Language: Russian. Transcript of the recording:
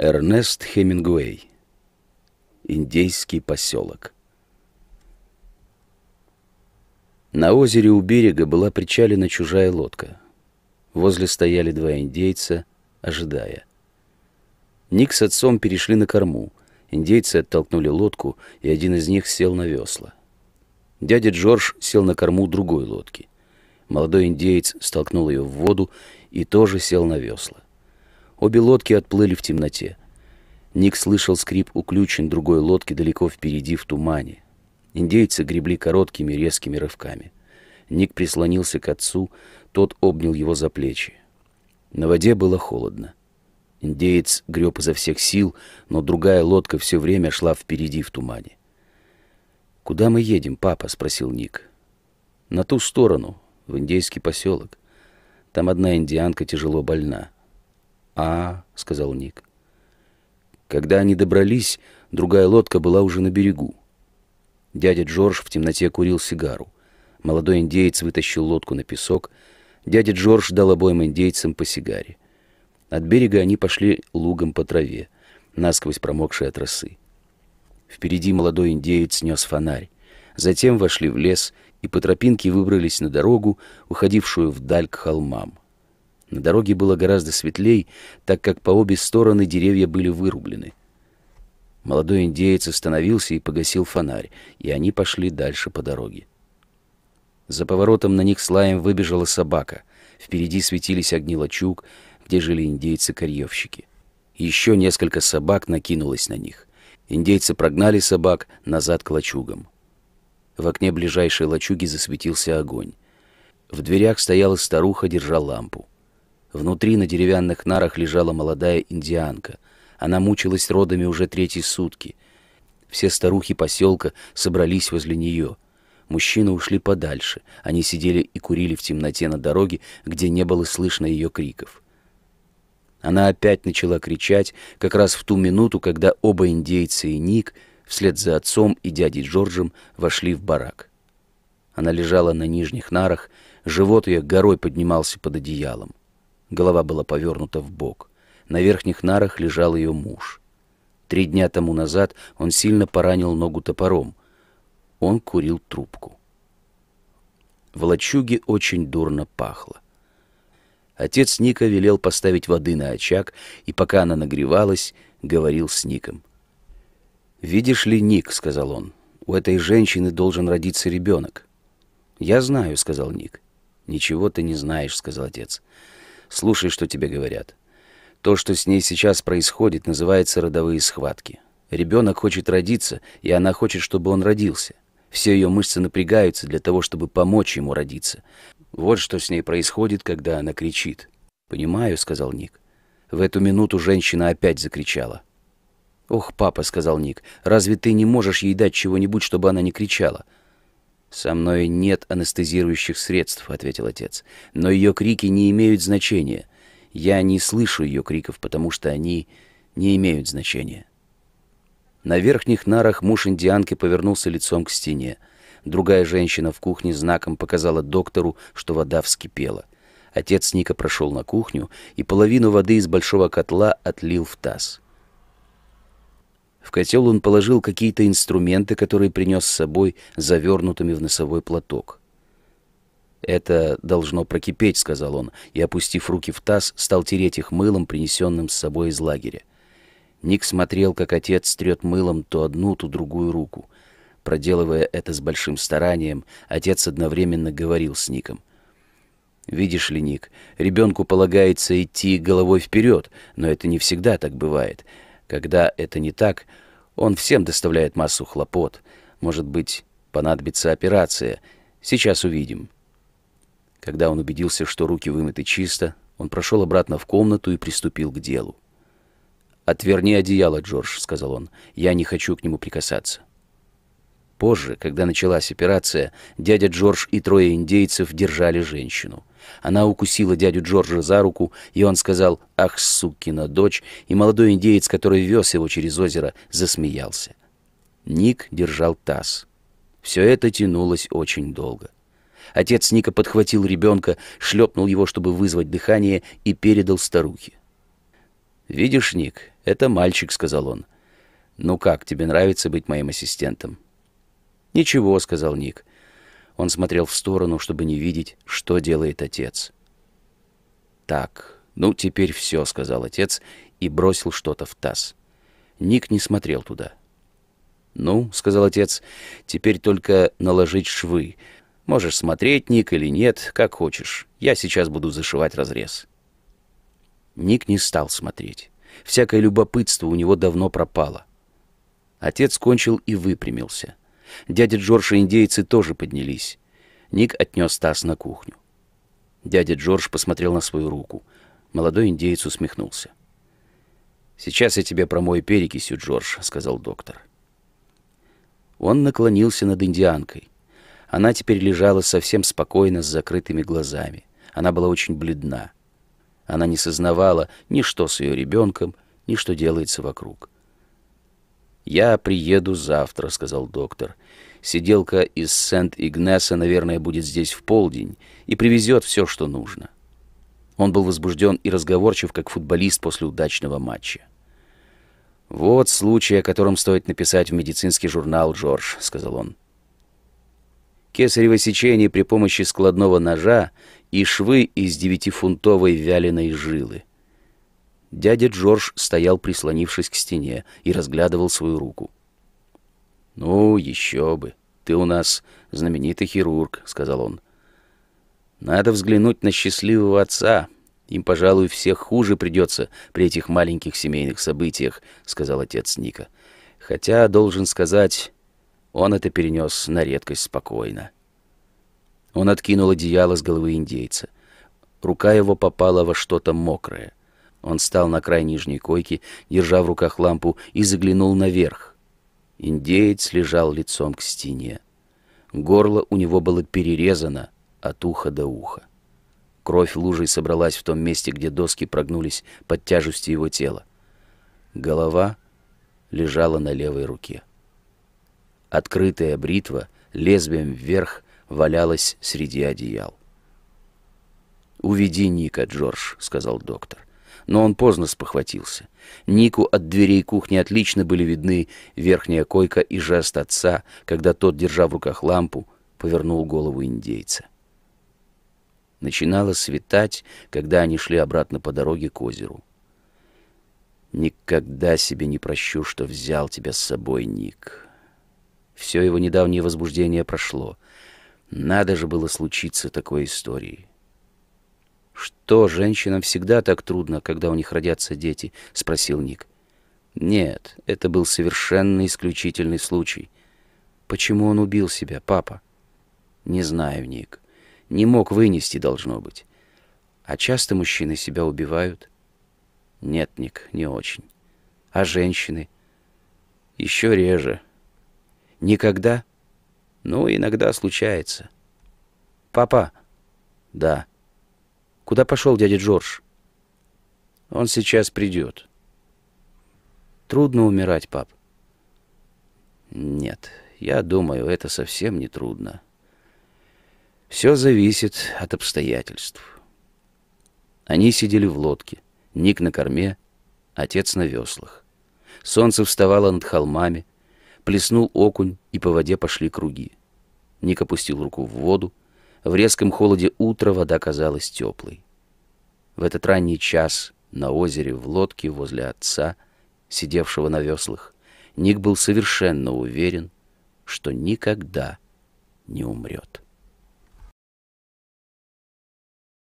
Эрнест Хемингуэй. Индейский поселок. На озере у берега была причалена чужая лодка. Возле стояли два индейца, ожидая. Ник с отцом перешли на корму. Индейцы оттолкнули лодку, и один из них сел на весла. Дядя Джордж сел на корму другой лодки. Молодой индеец столкнул ее в воду и тоже сел на весла. Обе лодки отплыли в темноте. Ник слышал скрип уключен другой лодки далеко впереди в тумане. Индейцы гребли короткими резкими рывками. Ник прислонился к отцу, тот обнял его за плечи. На воде было холодно. Индеец греб изо всех сил, но другая лодка все время шла впереди в тумане. «Куда мы едем, папа?» — спросил Ник. «На ту сторону, в индейский поселок. Там одна индианка тяжело больна. «А», — сказал Ник. Когда они добрались, другая лодка была уже на берегу. Дядя Джордж в темноте курил сигару. Молодой индейец вытащил лодку на песок. Дядя Джордж дал обоим индейцам по сигаре. От берега они пошли лугом по траве, насквозь промокшие от росы. Впереди молодой индеец нес фонарь. Затем вошли в лес и по тропинке выбрались на дорогу, уходившую вдаль к холмам. На дороге было гораздо светлей, так как по обе стороны деревья были вырублены. Молодой индеец остановился и погасил фонарь, и они пошли дальше по дороге. За поворотом на них с лаем выбежала собака. Впереди светились огни лачуг, где жили индейцы-корьевщики. Еще несколько собак накинулось на них. Индейцы прогнали собак назад к лачугам. В окне ближайшей лачуги засветился огонь. В дверях стояла старуха, держа лампу. Внутри на деревянных нарах лежала молодая индианка. Она мучилась родами уже третьи сутки. Все старухи поселка собрались возле нее. Мужчины ушли подальше. Они сидели и курили в темноте на дороге, где не было слышно ее криков. Она опять начала кричать, как раз в ту минуту, когда оба индейца и Ник, вслед за отцом и дядей Джорджем, вошли в барак. Она лежала на нижних нарах, живот ее горой поднимался под одеялом. Голова была повернута в бок. На верхних нарах лежал ее муж. Три дня тому назад он сильно поранил ногу топором. Он курил трубку. В лачуге очень дурно пахло. Отец Ника велел поставить воды на очаг, и пока она нагревалась, говорил с Ником. «Видишь ли, Ник», — сказал он, — «у этой женщины должен родиться ребенок». «Я знаю», — сказал Ник. «Ничего ты не знаешь», — сказал отец. Слушай, что тебе говорят. То, что с ней сейчас происходит, называется родовые схватки. Ребенок хочет родиться, и она хочет, чтобы он родился. Все ее мышцы напрягаются для того, чтобы помочь ему родиться. Вот что с ней происходит, когда она кричит. «Понимаю», — сказал Ник. В эту минуту женщина опять закричала. «Ох, папа», — сказал Ник, — «разве ты не можешь ей дать чего-нибудь, чтобы она не кричала?» «Со мной нет анестезирующих средств», — ответил отец. «Но ее крики не имеют значения. Я не слышу ее криков, потому что они не имеют значения». На верхних нарах муж индианки повернулся лицом к стене. Другая женщина в кухне знаком показала доктору, что вода вскипела. Отец Ника прошел на кухню и половину воды из большого котла отлил в таз. В котел он положил какие-то инструменты, которые принес с собой завернутыми в носовой платок. «Это должно прокипеть», — сказал он, и, опустив руки в таз, стал тереть их мылом, принесенным с собой из лагеря. Ник смотрел, как отец трет мылом то одну, то другую руку. Проделывая это с большим старанием, отец одновременно говорил с Ником. Видишь ли, Ник, ребенку полагается идти головой вперед, но это не всегда так бывает. Когда это не так, он всем доставляет массу хлопот. Может быть, понадобится операция. Сейчас увидим. Когда он убедился, что руки вымыты чисто, он прошел обратно в комнату и приступил к делу. «Отверни одеяло, Джордж», — сказал он. «Я не хочу к нему прикасаться». Позже, когда началась операция, дядя Джордж и трое индейцев держали женщину. Она укусила дядю Джорджа за руку, и он сказал «Ах, сукина дочь!» и молодой индеец, который вез его через озеро, засмеялся. Ник держал таз. Все это тянулось очень долго. Отец Ника подхватил ребенка, шлепнул его, чтобы вызвать дыхание, и передал старухе. «Видишь, Ник, это мальчик», — сказал он. «Ну как, тебе нравится быть моим ассистентом?» «Ничего», — сказал Ник. Он смотрел в сторону, чтобы не видеть, что делает отец. «Так, ну теперь все», — сказал отец и бросил что-то в таз. Ник не смотрел туда. «Ну», — сказал отец, — «теперь только наложить швы. Можешь смотреть, Ник, или нет, как хочешь. Я сейчас буду зашивать разрез». Ник не стал смотреть. Всякое любопытство у него давно пропало. Отец кончил и выпрямился. Дядя Джордж и индейцы тоже поднялись. Ник отнес таз на кухню. Дядя Джордж посмотрел на свою руку. Молодой индейец усмехнулся. «Сейчас я тебе промою перекисью, Джордж», — сказал доктор. Он наклонился над индианкой. Она теперь лежала совсем спокойно с закрытыми глазами. Она была очень бледна. Она не сознавала ни что с ее ребенком, ни что делается вокруг. «Я приеду завтра», — сказал доктор. «Сиделка из Сент-Игнеса, наверное, будет здесь в полдень и привезет все, что нужно». Он был возбужден и разговорчив, как футболист после удачного матча. «Вот случай, о котором стоит написать в медицинский журнал, Джордж», — сказал он. Кесарево сечение при помощи складного ножа и швы из девятифунтовой вяленой жилы. Дядя Джордж стоял, прислонившись к стене, и разглядывал свою руку. «Ну, еще бы! Ты у нас знаменитый хирург», — сказал он. «Надо взглянуть на счастливого отца. Им, пожалуй, всех хуже придется при этих маленьких семейных событиях», — сказал отец Ника. «Хотя, должен сказать, он это перенес на редкость спокойно». Он откинул одеяло с головы индейца. Рука его попала во что-то мокрое. Он встал на край нижней койки, держа в руках лампу, и заглянул наверх. Индеец лежал лицом к стене. Горло у него было перерезано от уха до уха. Кровь лужей собралась в том месте, где доски прогнулись под тяжестью его тела. Голова лежала на левой руке. Открытая бритва лезвием вверх валялась среди одеял. «Уведи Ника, Джордж», — сказал доктор но он поздно спохватился. Нику от дверей кухни отлично были видны верхняя койка и жест отца, когда тот, держа в руках лампу, повернул голову индейца. Начинало светать, когда они шли обратно по дороге к озеру. «Никогда себе не прощу, что взял тебя с собой, Ник». Все его недавнее возбуждение прошло. Надо же было случиться такой истории. «Что, женщинам всегда так трудно, когда у них родятся дети?» — спросил Ник. «Нет, это был совершенно исключительный случай. Почему он убил себя, папа?» «Не знаю, Ник. Не мог вынести, должно быть. А часто мужчины себя убивают?» «Нет, Ник, не очень. А женщины?» «Еще реже». «Никогда?» «Ну, иногда случается». «Папа?» «Да». Куда пошел дядя Джордж? Он сейчас придет. Трудно умирать, пап. Нет, я думаю, это совсем не трудно. Все зависит от обстоятельств. Они сидели в лодке. Ник на корме, отец на веслах. Солнце вставало над холмами. Плеснул окунь, и по воде пошли круги. Ник опустил руку в воду, в резком холоде утра вода казалась теплой. В этот ранний час на озере в лодке возле отца, сидевшего на веслах, Ник был совершенно уверен, что никогда не умрет.